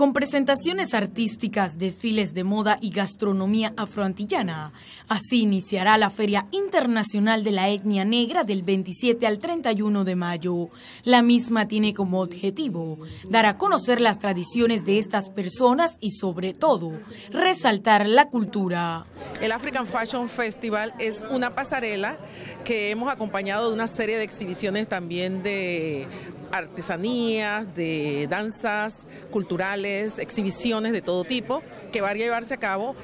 con presentaciones artísticas, desfiles de moda y gastronomía afroantillana. Así iniciará la Feria Internacional de la Etnia Negra del 27 al 31 de mayo. La misma tiene como objetivo dar a conocer las tradiciones de estas personas y sobre todo resaltar la cultura. El African Fashion Festival es una pasarela que hemos acompañado de una serie de exhibiciones también de artesanías, de danzas culturales, exhibiciones de todo tipo, que va a llevarse a cabo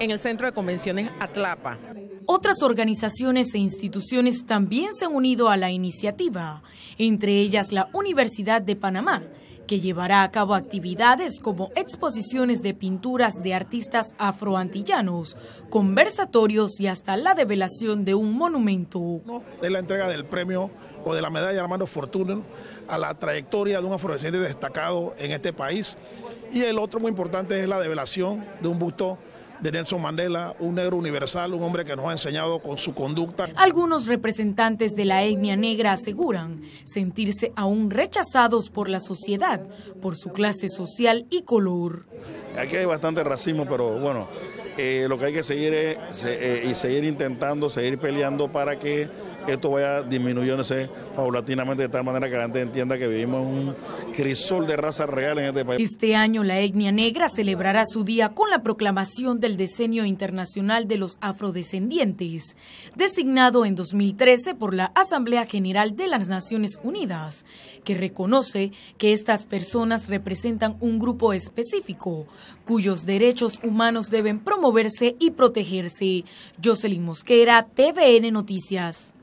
en el Centro de Convenciones Atlapa. Otras organizaciones e instituciones también se han unido a la iniciativa, entre ellas la Universidad de Panamá, que llevará a cabo actividades como exposiciones de pinturas de artistas afroantillanos, conversatorios y hasta la develación de un monumento. Es la entrega del premio pues, de la medalla Armando Fortuna a la trayectoria de un afrodescendiente destacado en este país. Y el otro muy importante es la develación de un busto de Nelson Mandela, un negro universal, un hombre que nos ha enseñado con su conducta. Algunos representantes de la etnia negra aseguran sentirse aún rechazados por la sociedad, por su clase social y color. Aquí hay bastante racismo, pero bueno, eh, lo que hay que seguir es eh, y seguir intentando, seguir peleando para que esto vaya disminuyéndose paulatinamente de tal manera que la gente entienda que vivimos un crisol de raza real en este país. Este año la etnia negra celebrará su día con la proclamación del Decenio Internacional de los Afrodescendientes, designado en 2013 por la Asamblea General de las Naciones Unidas, que reconoce que estas personas representan un grupo específico, cuyos derechos humanos deben promoverse y protegerse. Jocelyn Mosquera, TVN Noticias.